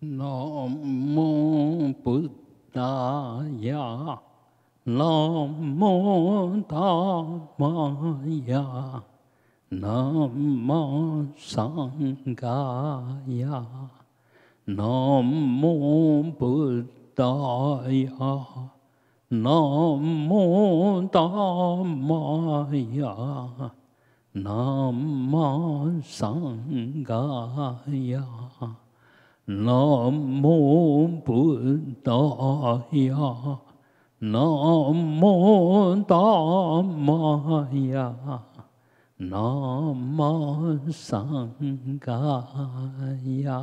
Nam mô Bụt Tát Nam mô Tát Nam mô Sanghaya Nam mô Buddhaya Nam mô Dhammaya Nam mô Sanghaya 南无本达雅，南无达摩呀，南无僧伽呀。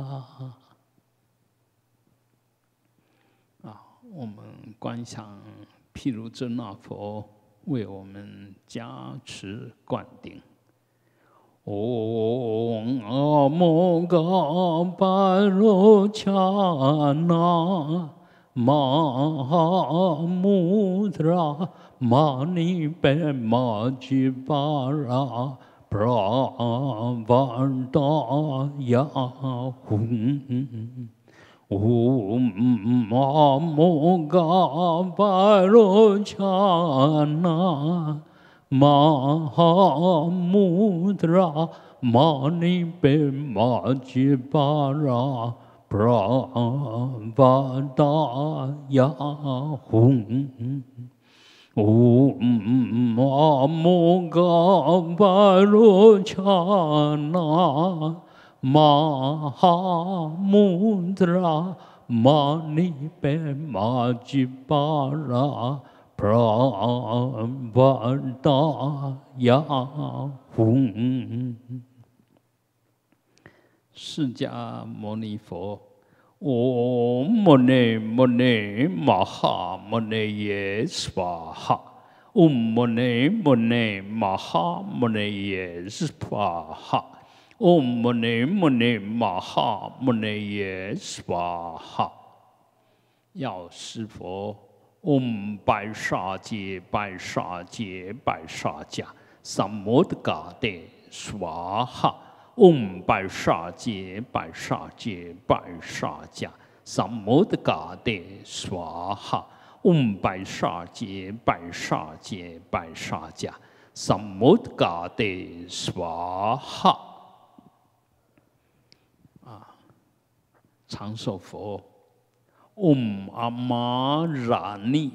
啊，我们观想，譬如真那佛为我们加持灌顶。ওং আম গাবারো ছানা মহামুদ্রা মানি পে মাঝি পারা প্রাবান্তায়া হুম ॐ Moga Maha Mudra Manipe Majjhapara Pravadaya Hum U Maha Mudra Manipe Majjhapara Maha Mudra Manipe 普巴达雅吽，释迦牟尼佛，唵摩尼摩尼玛哈牟尼耶娑哈，唵摩尼摩哈摩尼耶娑哈，唵摩尼摩哈摩尼耶娑哈，药师佛。唵拜沙杰拜沙杰拜沙加萨摩德嘎德苏瓦哈，唵拜沙杰拜沙杰拜沙加萨摩德嘎德苏瓦哈，唵拜沙杰拜沙杰拜沙加萨摩德嘎德苏瓦哈，啊，长寿佛。Om Amaranijvan m i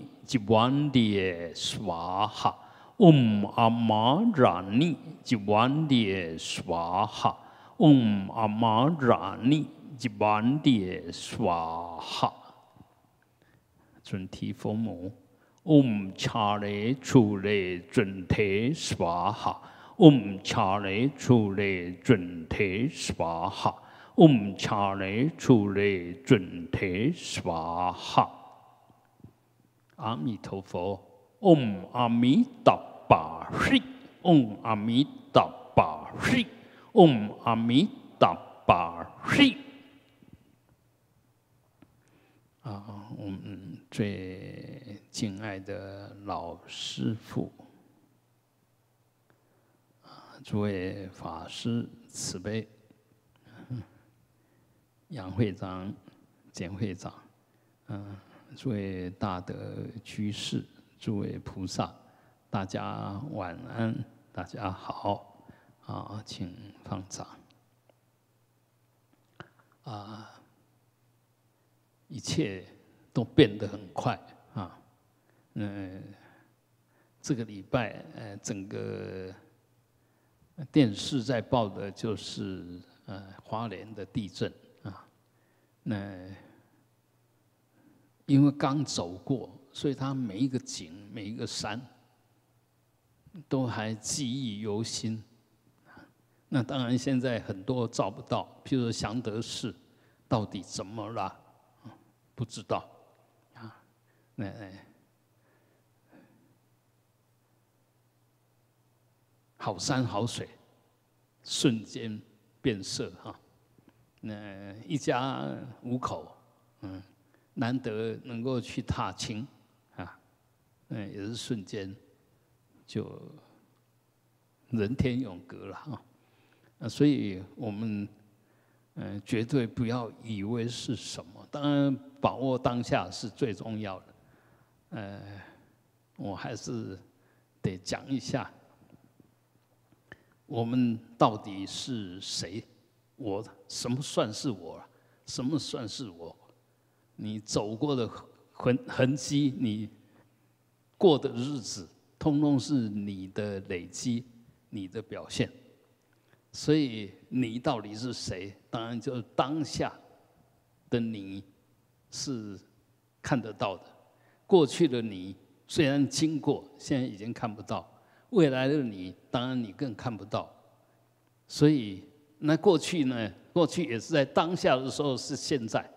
De i s w a h a Om Amaranijvan m i De i s w a h a Om Amaranijvan m i De i s w a h a 准提佛母。Om c h a l e c h u l e 准提 s w a h a Om c h a l e c h u l e 准提 s w a h a 嗡伽那除那准提娑哈，阿弥陀佛，嗡阿弥达巴悉，嗡阿弥达巴悉，嗡阿弥达巴悉，啊，我们最敬爱的老师傅，啊，诸位法师慈悲。杨会长、简会长，嗯，诸位大德居士、诸位菩萨，大家晚安，大家好，好，请放茶。啊，一切都变得很快啊。嗯，这个礼拜，呃，整个电视在报的就是呃，花莲的地震。那，因为刚走过，所以他每一个景、每一个山，都还记忆犹新。那当然现在很多找不到，譬如说祥德寺到底怎么了？不知道啊。那好山好水，瞬间变色哈。那一家五口，嗯，难得能够去踏青，啊，嗯，也是瞬间就人天永隔了啊。所以我们，嗯，绝对不要以为是什么，当然把握当下是最重要的。呃，我还是得讲一下，我们到底是谁。我什么算是我？什么算是我？你走过的痕痕迹，你过的日子，通通是你的累积，你的表现。所以你到底是谁？当然就是当下的你是看得到的。过去的你虽然经过，现在已经看不到；未来的你，当然你更看不到。所以。那过去呢？过去也是在当下的时候是现在，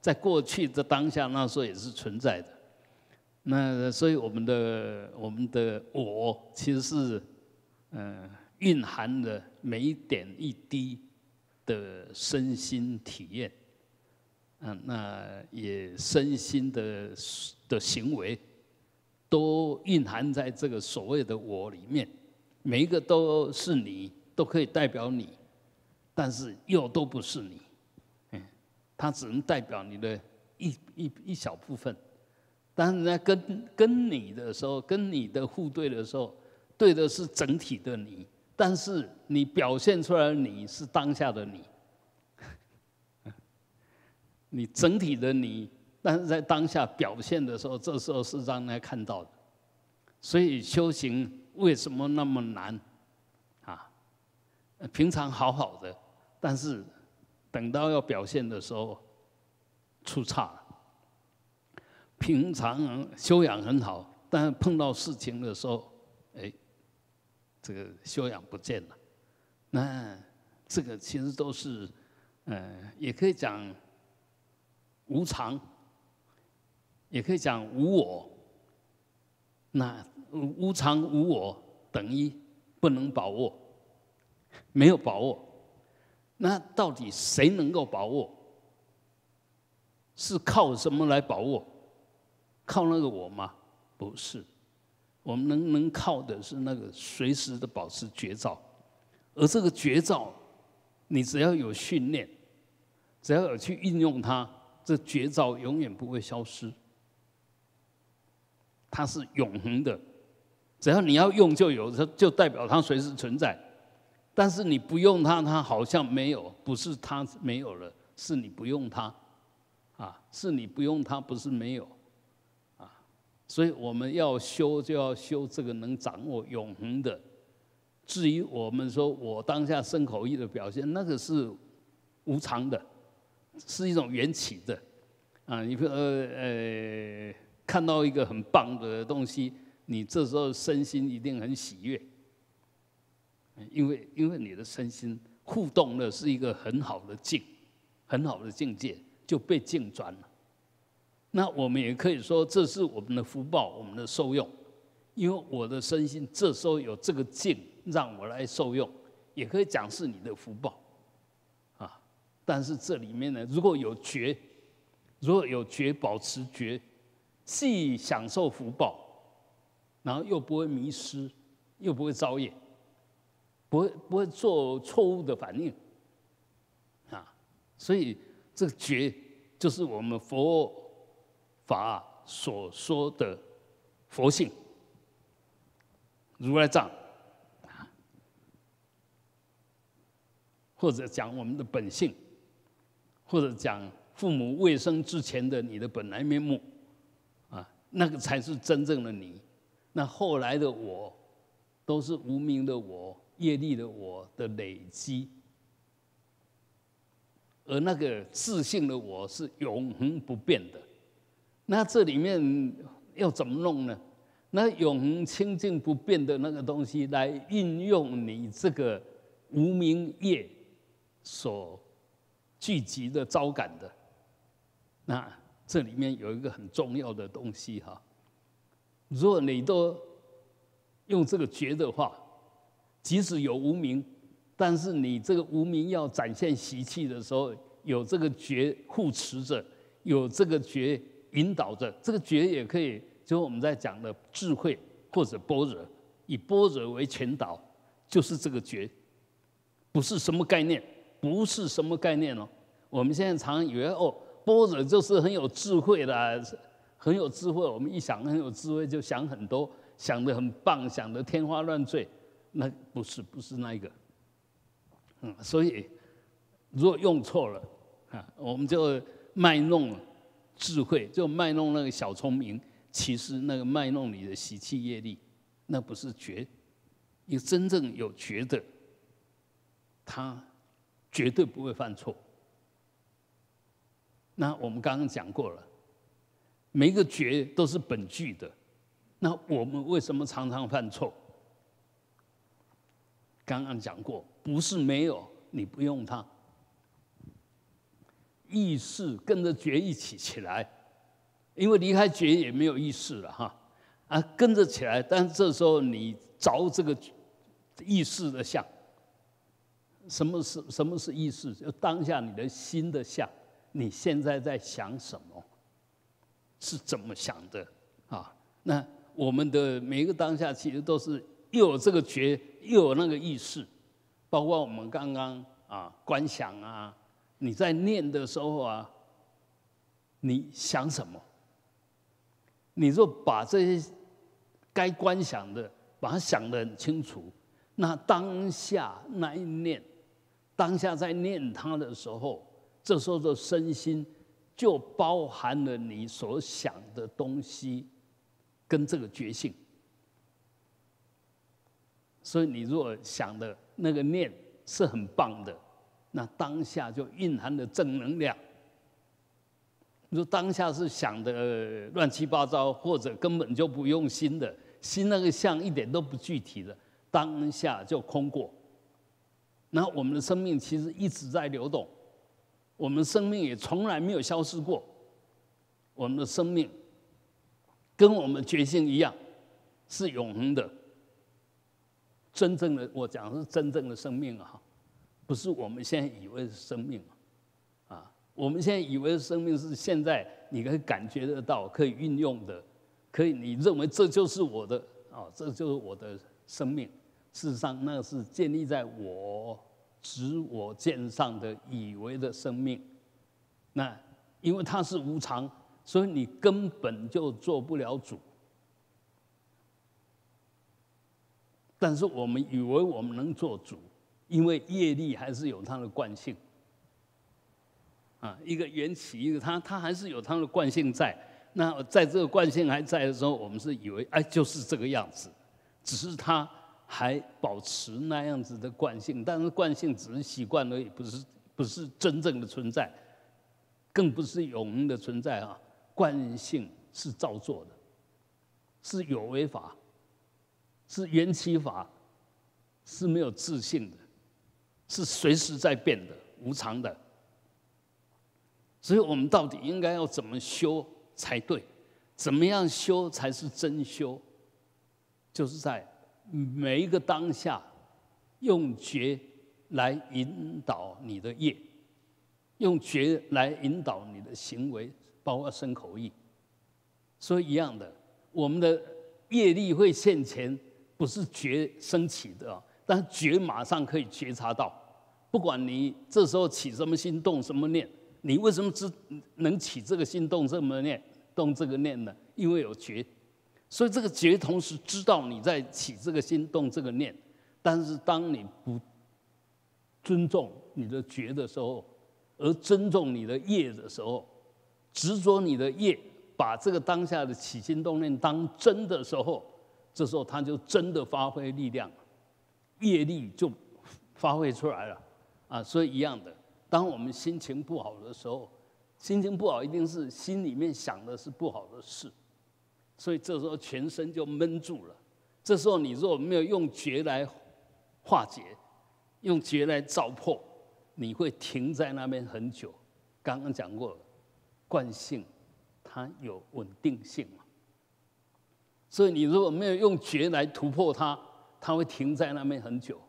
在过去的当下那时候也是存在的。那所以我们的我们的我其实是，嗯，蕴含的每一点一滴的身心体验，嗯，那也身心的的行为都蕴含在这个所谓的我里面，每一个都是你，都可以代表你。但是又都不是你，嗯，它只能代表你的一一一小部分。但是在跟跟你的时候，跟你的互对的时候，对的是整体的你。但是你表现出来的你是当下的你，你整体的你，但是在当下表现的时候，这时候是让人家看到的。所以修行为什么那么难？啊，平常好好的。但是等到要表现的时候出岔，平常修养很好，但碰到事情的时候，哎，这个修养不见了。那这个其实都是，嗯，也可以讲无常，也可以讲无我。那无常无我等于不能把握，没有把握。那到底谁能够把握？是靠什么来把握？靠那个我吗？不是，我们能能靠的是那个随时的保持绝招，而这个绝招，你只要有训练，只要有去运用它，这绝招永远不会消失，它是永恒的，只要你要用就有，它就代表它随时存在。但是你不用它，它好像没有；不是它没有了，是你不用它，啊，是你不用它，不是没有，啊。所以我们要修，就要修这个能掌握永恒的。至于我们说我当下生口意的表现，那个是无常的，是一种缘起的。啊，你比如呃，看到一个很棒的东西，你这时候身心一定很喜悦。因为因为你的身心互动的是一个很好的境，很好的境界就被境转了。那我们也可以说这是我们的福报，我们的受用。因为我的身心这时候有这个境让我来受用，也可以讲是你的福报啊。但是这里面呢，如果有觉，如果有觉，保持觉，既享受福报，然后又不会迷失，又不会造业。不不会做错误的反应，啊，所以这个觉就是我们佛法所说的佛性、如来藏，或者讲我们的本性，或者讲父母未生之前的你的本来面目，啊，那个才是真正的你，那后来的我都是无名的我。业力的我的累积，而那个自信的我是永恒不变的。那这里面要怎么弄呢？那永恒清净不变的那个东西，来运用你这个无明业所聚集的招感的。那这里面有一个很重要的东西哈。如果你都用这个觉的话。即使有无名，但是你这个无名要展现习气的时候，有这个觉护持着，有这个觉引导着，这个觉也可以，就是我们在讲的智慧或者波若，以波若为前导，就是这个觉，不是什么概念，不是什么概念哦。我们现在常以为哦，波若就是很有智慧的，很有智慧。我们一想很有智慧，就想很多，想的很棒，想的天花乱坠。那不是，不是那一个。嗯，所以如果用错了，啊，我们就卖弄智慧，就卖弄那个小聪明。其实那个卖弄你的习气业力，那不是觉。一个真正有觉的，他绝对不会犯错。那我们刚刚讲过了，每一个觉都是本具的。那我们为什么常常犯错？刚刚讲过，不是没有，你不用它。意识跟着觉一起起来，因为离开觉也没有意识了哈。啊，跟着起来，但这时候你着这个意识的相，什么是什么是意识？就当下你的心的相，你现在在想什么？是怎么想的？啊，那我们的每一个当下，其实都是。又有这个觉，又有那个意识，包括我们刚刚啊观想啊，你在念的时候啊，你想什么？你若把这些该观想的，把它想得很清楚，那当下那一念，当下在念它的时候，这时候的身心就包含了你所想的东西跟这个觉性。所以你若想的，那个念是很棒的，那当下就蕴含着正能量。说当下是想的乱七八糟，或者根本就不用心的心那个像一点都不具体的，当下就空过。那我们的生命其实一直在流动，我们生命也从来没有消失过。我们的生命跟我们决心一样，是永恒的。真正的我讲是真正的生命啊，不是我们现在以为的生命，啊，我们现在以为的生命是现在你可以感觉得到可以运用的，可以你认为这就是我的啊，这就是我的生命，事实上那是建立在我执我见上的以为的生命，那因为它是无常，所以你根本就做不了主。但是我们以为我们能做主，因为业力还是有它的惯性，啊，一个缘起，一个它，它还是有它的惯性在。那在这个惯性还在的时候，我们是以为，哎，就是这个样子，只是它还保持那样子的惯性。但是惯性只是习惯而已，不是不是真正的存在，更不是永恒的存在啊。惯性是造作的，是有为法。是缘起法，是没有自信的，是随时在变的，无常的。所以我们到底应该要怎么修才对？怎么样修才是真修？就是在每一个当下，用觉来引导你的业，用觉来引导你的行为，包括身口意。所以一样的，我们的业力会现前。不是觉升起的，但是觉马上可以觉察到，不管你这时候起什么心动什么念，你为什么只能起这个心动这么念动这个念呢？因为有觉，所以这个觉同时知道你在起这个心动这个念，但是当你不尊重你的觉的时候，而尊重你的业的时候，执着你的业，把这个当下的起心动念当真的时候。这时候他就真的发挥力量，业力就发挥出来了啊！所以一样的，当我们心情不好的时候，心情不好一定是心里面想的是不好的事，所以这时候全身就闷住了。这时候你如果没有用觉来化解，用觉来照破，你会停在那边很久。刚刚讲过惯性它有稳定性。所以你如果没有用觉来突破它，它会停在那边很久，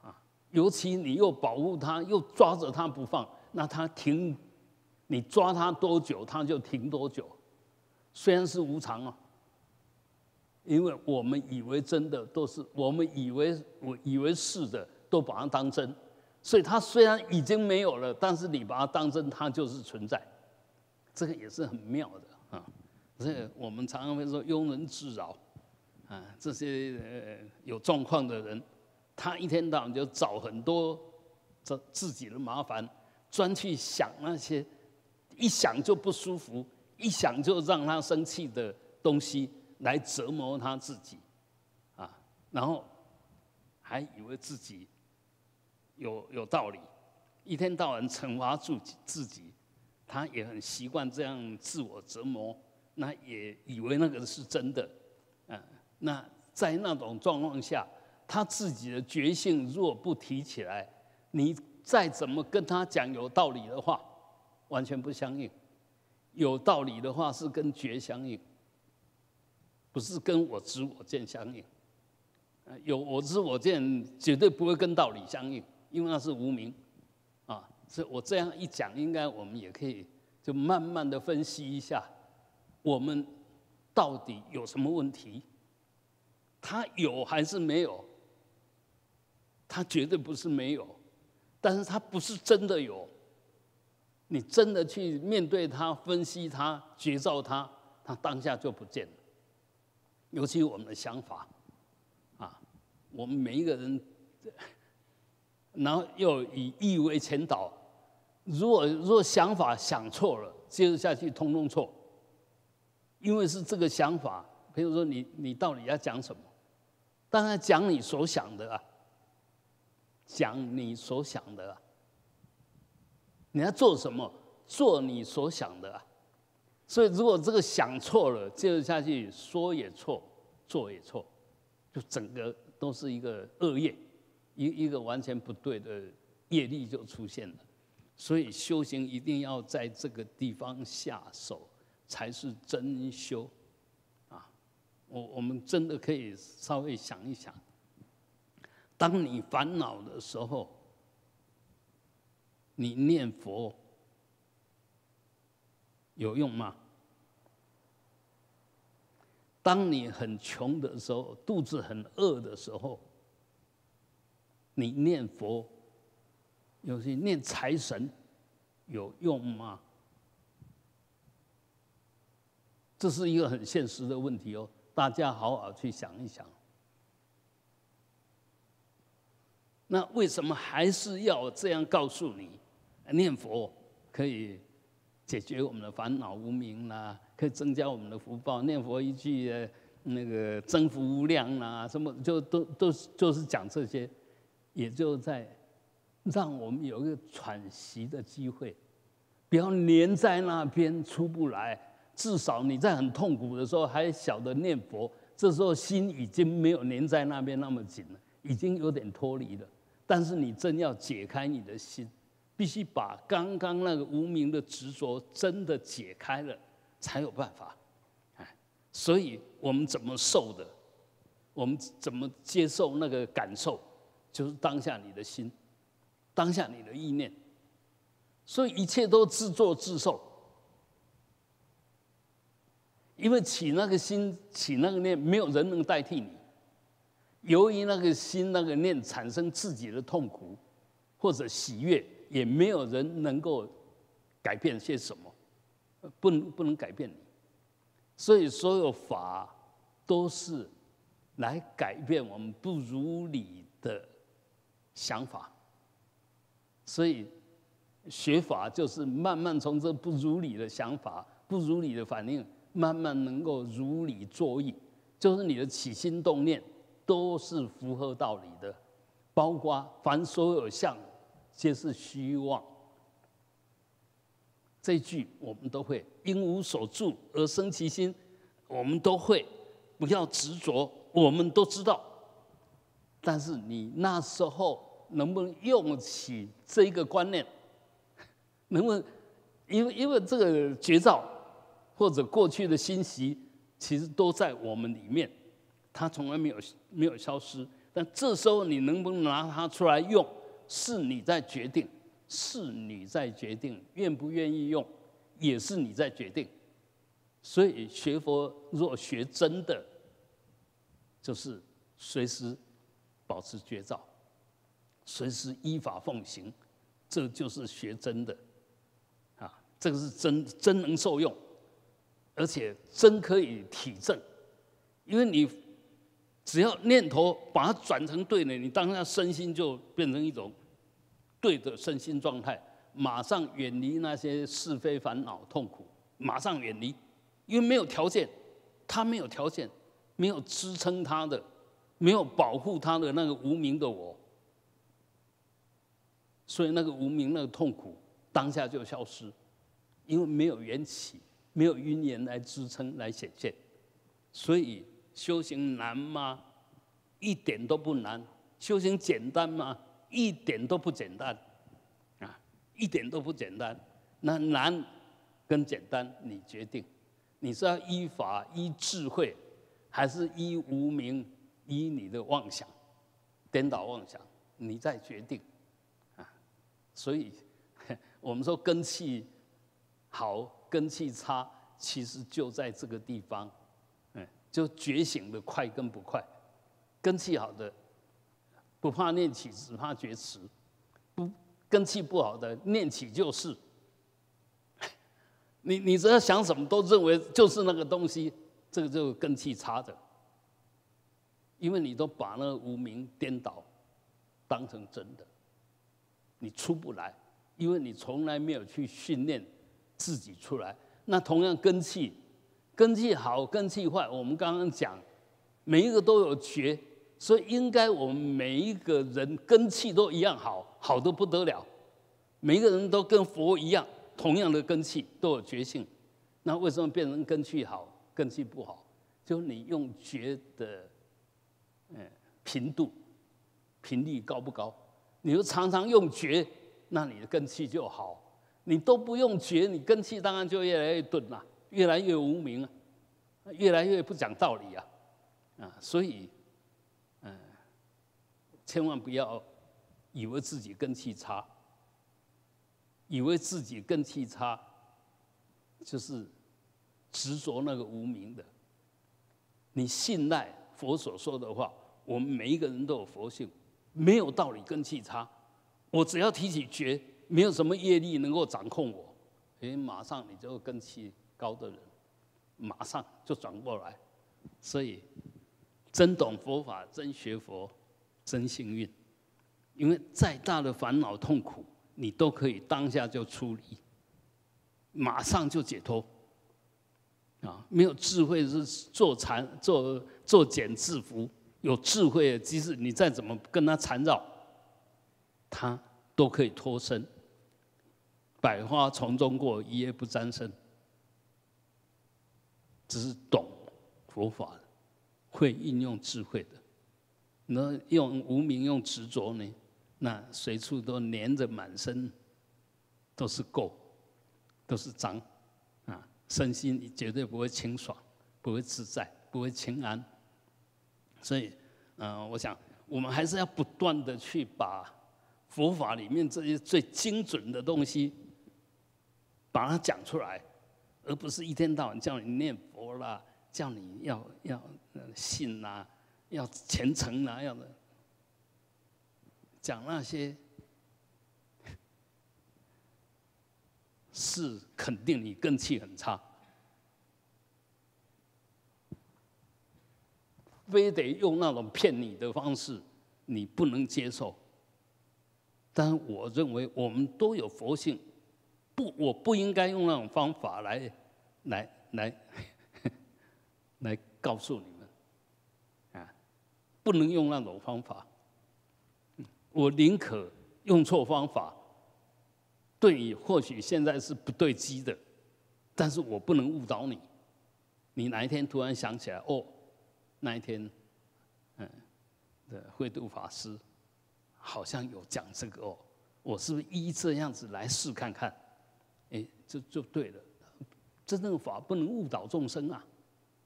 啊！尤其你又保护它，又抓着它不放，那它停，你抓它多久，它就停多久。虽然是无常啊，因为我们以为真的都是我们以为我以为是的，都把它当真。所以它虽然已经没有了，但是你把它当真，它就是存在。这个也是很妙的。这我们常常会说“庸人自扰”，啊，这些呃有状况的人，他一天到晚就找很多这自己的麻烦，专去想那些一想就不舒服、一想就让他生气的东西来折磨他自己，啊，然后还以为自己有有道理，一天到晚惩罚自己自己，他也很习惯这样自我折磨。那也以为那个是真的，嗯，那在那种状况下，他自己的觉性若不提起来，你再怎么跟他讲有道理的话，完全不相应。有道理的话是跟觉相应，不是跟我知我见相应。有我知我见绝对不会跟道理相应，因为那是无明。啊，所以我这样一讲，应该我们也可以就慢慢的分析一下。我们到底有什么问题？他有还是没有？他绝对不是没有，但是他不是真的有。你真的去面对他、分析他、觉照他，他当下就不见了。尤其我们的想法啊，我们每一个人，然后又以意为前导，如果如果想法想错了，接着下去通通错。因为是这个想法，譬如说，你你到底要讲什么？当然讲你所想的啊，讲你所想的啊。你要做什么？做你所想的啊。所以，如果这个想错了，接着下去说也错，做也错，就整个都是一个恶业，一一个完全不对的业力就出现了。所以，修行一定要在这个地方下手。才是真修啊！我我们真的可以稍微想一想：当你烦恼的时候，你念佛有用吗？当你很穷的时候，肚子很饿的时候，你念佛有些念财神有用吗？这是一个很现实的问题哦，大家好好去想一想。那为什么还是要这样告诉你？念佛可以解决我们的烦恼无明啦，可以增加我们的福报。念佛一句，那个增福无量啦，什么就都都就是讲这些，也就在让我们有一个喘息的机会，不要黏在那边出不来。至少你在很痛苦的时候还晓得念佛，这时候心已经没有粘在那边那么紧了，已经有点脱离了。但是你真要解开你的心，必须把刚刚那个无名的执着真的解开了，才有办法。哎，所以我们怎么受的，我们怎么接受那个感受，就是当下你的心，当下你的意念。所以一切都自作自受。因为起那个心、起那个念，没有人能代替你。由于那个心、那个念产生自己的痛苦或者喜悦，也没有人能够改变些什么，不能不能改变你。所以所有法都是来改变我们不如理的想法。所以学法就是慢慢从这不如理的想法、不如理的反应。慢慢能够如理作意，就是你的起心动念都是符合道理的。包括凡所有相，皆是虚妄。这句我们都会，因无所住而生其心，我们都会不要执着，我们都知道。但是你那时候能不能用起这一个观念？能不能？因为因为这个绝招。或者过去的信息，其实都在我们里面，它从来没有没有消失。但这时候你能不能拿它出来用，是你在决定；是你在决定愿不愿意用，也是你在决定。所以学佛若学真的，就是随时保持绝照，随时依法奉行，这就是学真的啊。这个是真真能受用。而且真可以体证，因为你只要念头把它转成对的，你当下身心就变成一种对的身心状态，马上远离那些是非烦恼痛苦，马上远离，因为没有条件，他没有条件，没有支撑他的，没有保护他的那个无名的我，所以那个无名那个痛苦当下就消失，因为没有缘起。没有因缘来支撑、来显现，所以修行难吗？一点都不难。修行简单吗？一点都不简单。啊，一点都不简单。那难跟简单，你决定。你是要依法依智慧，还是依无名依你的妄想，颠倒妄想？你再决定。啊，所以 我们说根器好。根气差，其实就在这个地方，嗯，就觉醒的快跟不快。根气好的，不怕念起，只怕觉迟；不根气不好的，念起就是。你你只要想什么，都认为就是那个东西，这个就根气差的。因为你都把那无名颠倒当成真的，你出不来，因为你从来没有去训练。自己出来，那同样根气，根气好，根气坏。我们刚刚讲，每一个都有觉，所以应该我们每一个人根气都一样好，好的不得了。每个人都跟佛一样，同样的根气都有觉性。那为什么变成根气好，根气不好？就你用觉的，嗯，频度、频率高不高？你就常常用觉，那你的根气就好。你都不用觉，你根气当然就越来越钝啊，越来越无名啊，越来越不讲道理啊！啊，所以，嗯，千万不要以为自己根气差，以为自己根气差，就是执着那个无名的。你信赖佛所说的话，我们每一个人都有佛性，没有道理根气差。我只要提起觉。没有什么业力能够掌控我，哎，马上你就跟气高的人，马上就转过来。所以，真懂佛法，真学佛，真幸运。因为再大的烦恼痛苦，你都可以当下就处理，马上就解脱。啊，没有智慧是做禅做做茧自缚；有智慧，的即使你再怎么跟他缠绕，他都可以脱身。百花丛中过，一夜不沾身。只是懂佛法，会运用智慧的，那用无名用执着呢？那随处都粘着，满身都是垢，都是脏啊！身心绝对不会清爽，不会自在，不会清安。所以，嗯，我想我们还是要不断的去把佛法里面这些最精准的东西。把它讲出来，而不是一天到晚叫你念佛啦，叫你要要信呐，要虔诚啊，要讲那些，是肯定你根气很差，非得用那种骗你的方式，你不能接受。但我认为我们都有佛性。不，我不应该用那种方法来，来，来，来告诉你们，啊，不能用那种方法。我宁可用错方法，对，你或许现在是不对机的，但是我不能误导你。你哪一天突然想起来，哦，那一天，嗯，的慧度法师好像有讲这个哦，我是不是依这样子来试看看？哎，这就对了，真正法不能误导众生啊，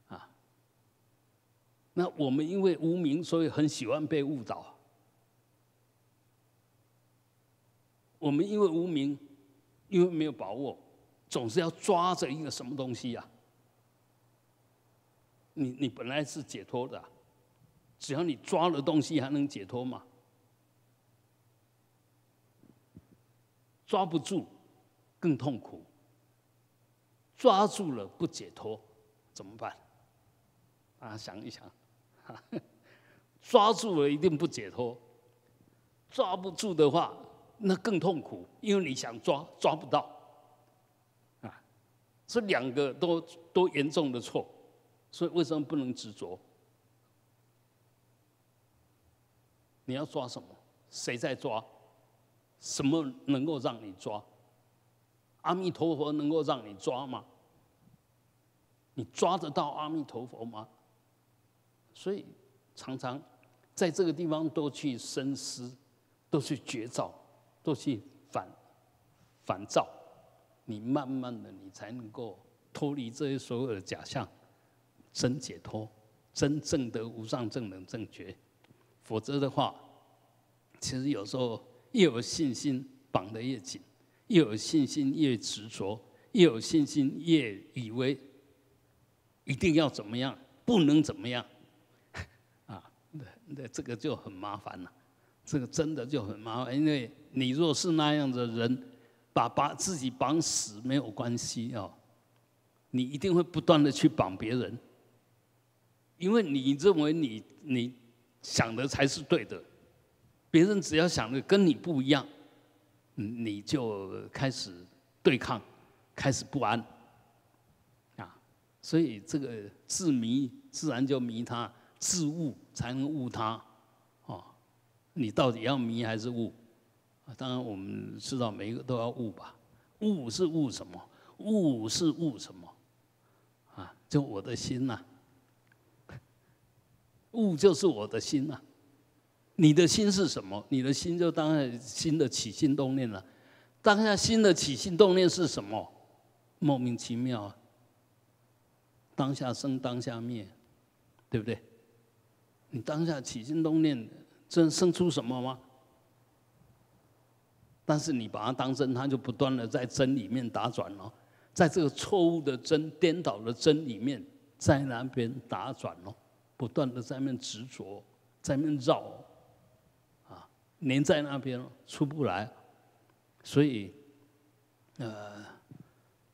啊。那我们因为无名，所以很喜欢被误导。我们因为无名，因为没有把握，总是要抓着一个什么东西呀？你你本来是解脱的，只要你抓了东西，还能解脱吗？抓不住。更痛苦，抓住了不解脱，怎么办？啊，想一想，抓住了一定不解脱，抓不住的话，那更痛苦，因为你想抓抓不到，啊，这两个都都严重的错，所以为什么不能执着？你要抓什么？谁在抓？什么能够让你抓？阿弥陀佛能够让你抓吗？你抓得到阿弥陀佛吗？所以常常在这个地方都去深思，都去觉照，都去反烦躁，你慢慢的，你才能够脱离这些所有的假象，真解脱，真正的无上正能正觉。否则的话，其实有时候越有信心，绑得越紧。越有信心越执着，越有信心越以为一定要怎么样，不能怎么样，啊，那那这个就很麻烦了，这个真的就很麻烦，因为你若是那样的人，把把自己绑死没有关系哦，你一定会不断的去绑别人，因为你认为你你想的才是对的，别人只要想的跟你不一样。你就开始对抗，开始不安，啊，所以这个自迷自然就迷他，自悟才能悟他，啊，你到底要迷还是悟？当然我们知道每一个都要悟吧，悟是悟什么？悟是悟什么？啊，就我的心呐，悟就是我的心呐。你的心是什么？你的心就当下心的起心动念了。当下心的起心动念是什么？莫名其妙。啊！当下生，当下灭，对不对？你当下起心动念，真生出什么吗？但是你把它当真，它就不断的在真里面打转了，在这个错误的真、颠倒的真里面，在那边打转了，不断的在那边执着，在那边绕。粘在那边出不来，所以，呃，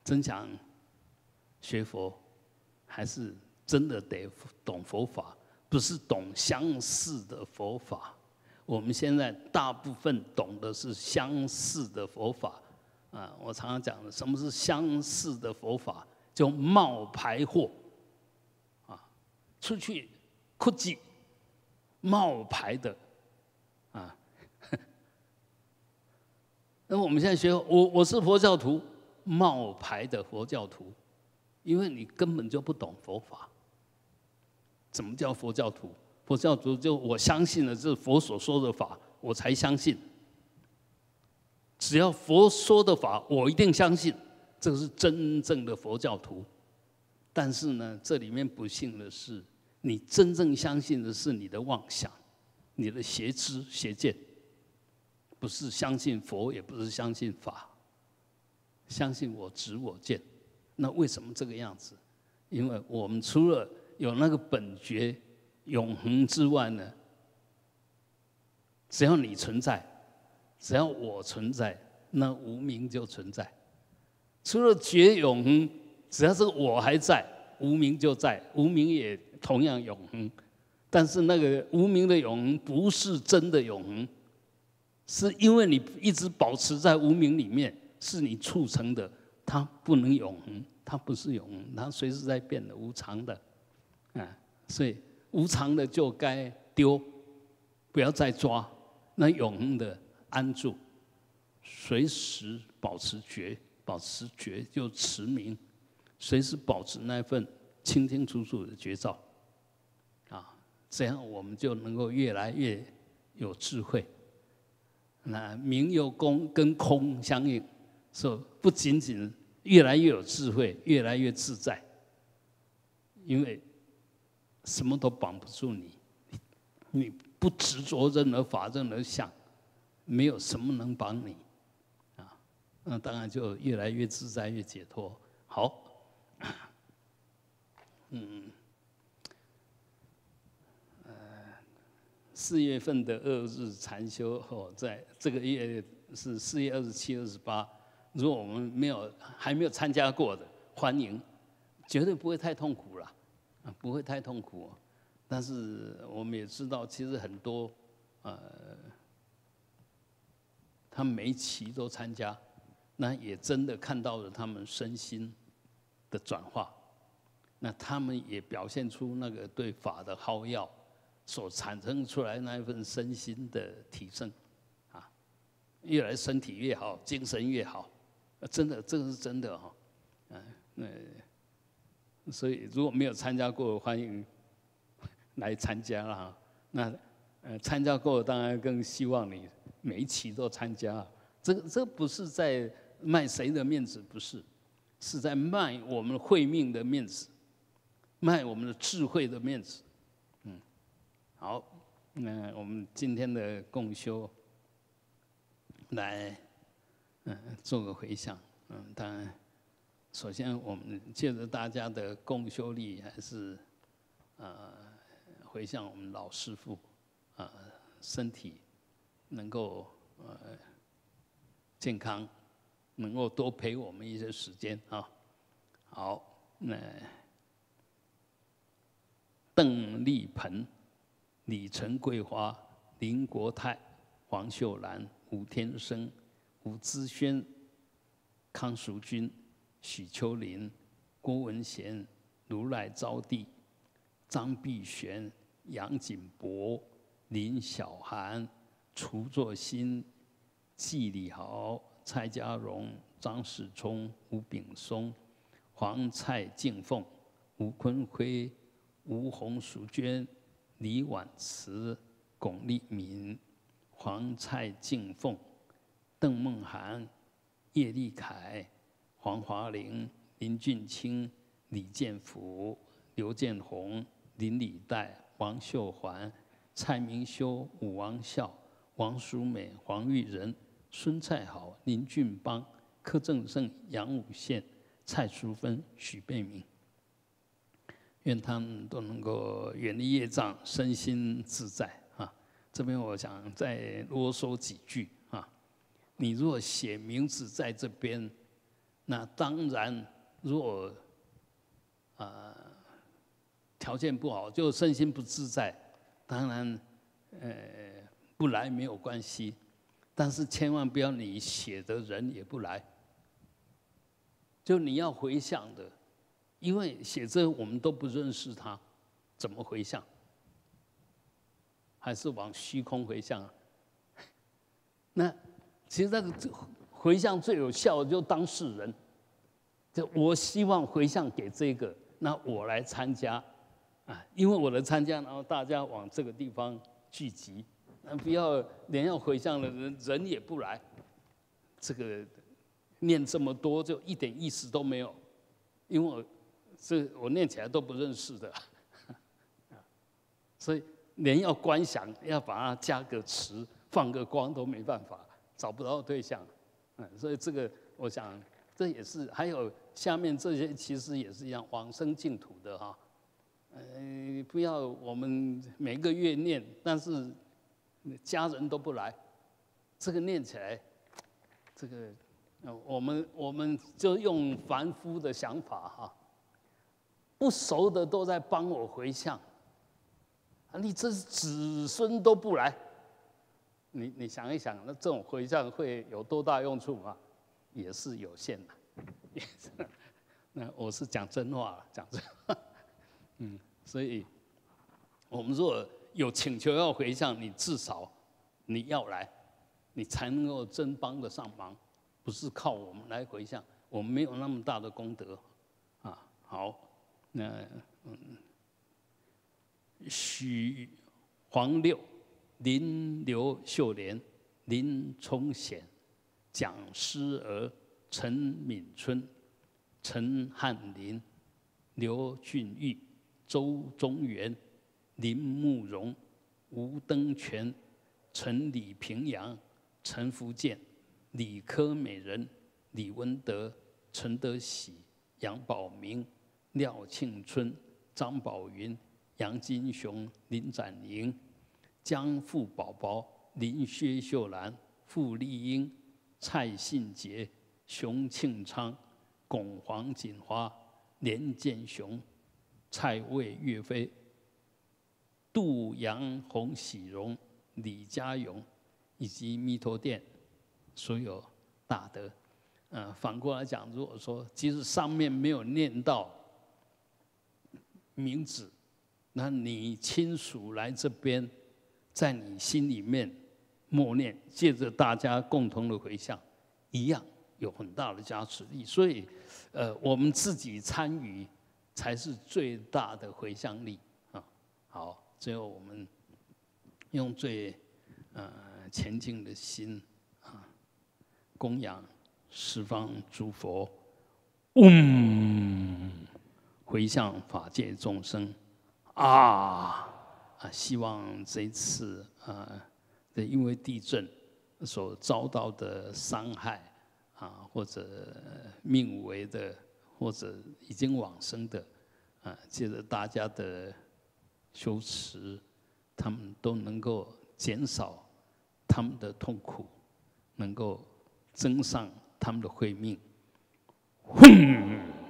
真想学佛，还是真的得懂佛法，不是懂相似的佛法。我们现在大部分懂的是相似的佛法，啊，我常常讲的，什么是相似的佛法？就冒牌货，啊，出去扩机，冒牌的。那我们现在学我我是佛教徒，冒牌的佛教徒，因为你根本就不懂佛法。怎么叫佛教徒？佛教徒就我相信了这佛所说的法，我才相信。只要佛说的法，我一定相信，这是真正的佛教徒。但是呢，这里面不幸的是，你真正相信的是你的妄想，你的邪知邪见。不是相信佛，也不是相信法，相信我执我见，那为什么这个样子？因为我们除了有那个本觉永恒之外呢，只要你存在，只要我存在，那无名就存在。除了觉永恒，只要是我还在，无名就在，无名也同样永恒。但是那个无名的永恒，不是真的永恒。是因为你一直保持在无名里面，是你促成的。它不能永恒，它不是永恒，它随时在变的，无常的。嗯，所以无常的就该丢，不要再抓。那永恒的安住，随时保持觉，保持觉就持明，随时保持那份清清楚楚的觉照。啊，这样我们就能够越来越有智慧。那明又功跟空相应，说不仅仅越来越有智慧，越来越自在，因为什么都绑不住你，你不执着任何法任何相，没有什么能绑你，啊，那当然就越来越自在越解脱。好，嗯。四月份的二日禅修，哦，在这个月是四月二十七、二十八。如果我们没有还没有参加过的，欢迎，绝对不会太痛苦了，啊，不会太痛苦。但是我们也知道，其实很多呃，他每一期都参加，那也真的看到了他们身心的转化，那他们也表现出那个对法的好药。所产生出来那一份身心的提升，啊，越来身体越好，精神越好，真的，这个是真的哦。嗯，所以如果没有参加过，欢迎来参加啦。哈。那呃，参加过，当然更希望你每一期都参加。这这不是在卖谁的面子，不是，是在卖我们慧命的面子，卖我们的智慧的面子。好，那我们今天的共修来，嗯，做个回想。嗯，当然，首先我们借着大家的共修力，还是啊，回向我们老师傅啊，身体能够呃健康，能够多陪我们一些时间啊。好，那邓丽鹏。李陈桂华、林国泰、黄秀兰、吴天生、吴资轩、康淑君、许秋林、郭文贤、如来招娣、张碧璇、杨锦博、林小涵、楚作新、纪礼豪、蔡家荣、张世聪、吴炳松、黄蔡静凤、吴坤辉、吴红淑娟。李婉慈、巩立民、黄蔡静凤、邓梦涵、叶丽凯、黄华玲、林俊清、李建福、刘建宏、林李代、王秀环、蔡明修、武王孝、王淑美、黄玉仁、孙蔡豪、林俊邦、柯正胜、杨武宪、蔡淑芬、许贝明。愿他们都能够远离业障，身心自在啊！这边我想再啰嗦几句啊。你若写名字在这边，那当然，若啊条件不好，就身心不自在。当然，呃，不来没有关系，但是千万不要你写的人也不来，就你要回向的。因为写这我们都不认识他，怎么回向？还是往虚空回向？啊？那其实那个回向最有效就当事人，就我希望回向给这个，那我来参加啊，因为我的参加，然后大家往这个地方聚集，那不要连要回向的人人也不来，这个念这么多就一点意思都没有，因为我。是我念起来都不认识的，所以连要观想，要把它加个词，放个光都没办法，找不到对象。嗯，所以这个我想，这也是还有下面这些其实也是一样往生净土的哈。嗯，不要我们每个月念，但是家人都不来，这个念起来，这个我们我们就用凡夫的想法哈。不熟的都在帮我回向，啊！你这子孙都不来，你你想一想，那这种回向会有多大用处吗？也是有限的，也是。那我是讲真话，讲真。话。嗯，所以我们如果有请求要回向，你至少你要来，你才能够真帮得上忙。不是靠我们来回向，我们没有那么大的功德啊。好。那，许黄六、林刘秀莲、林崇显、蒋师儿、陈敏春、陈汉林、刘俊玉、周中元、林慕容、吴登全、陈李平阳、陈福建、李科美人、李文德、陈德喜、杨宝明。廖庆春、张宝云、杨金雄、林展宁、江富宝宝、林薛秀兰、傅丽英、蔡信杰、熊庆昌、巩黄锦花、连建雄、蔡卫岳飞、杜阳洪喜荣、李家勇，以及弥陀殿所有大德。嗯，反过来讲，如果说即使上面没有念到。名字，那你亲属来这边，在你心里面默念，借着大家共同的回向，一样有很大的加持力。所以，呃，我们自己参与才是最大的回向力啊！好，最后我们用最呃前进的心啊，供养十方诸佛，嗡。回向法界众生啊啊！希望这次啊，因为地震所遭到的伤害啊，或者命为的，或者已经往生的啊，借着大家的修持，他们都能够减少他们的痛苦，能够增上他们的慧命。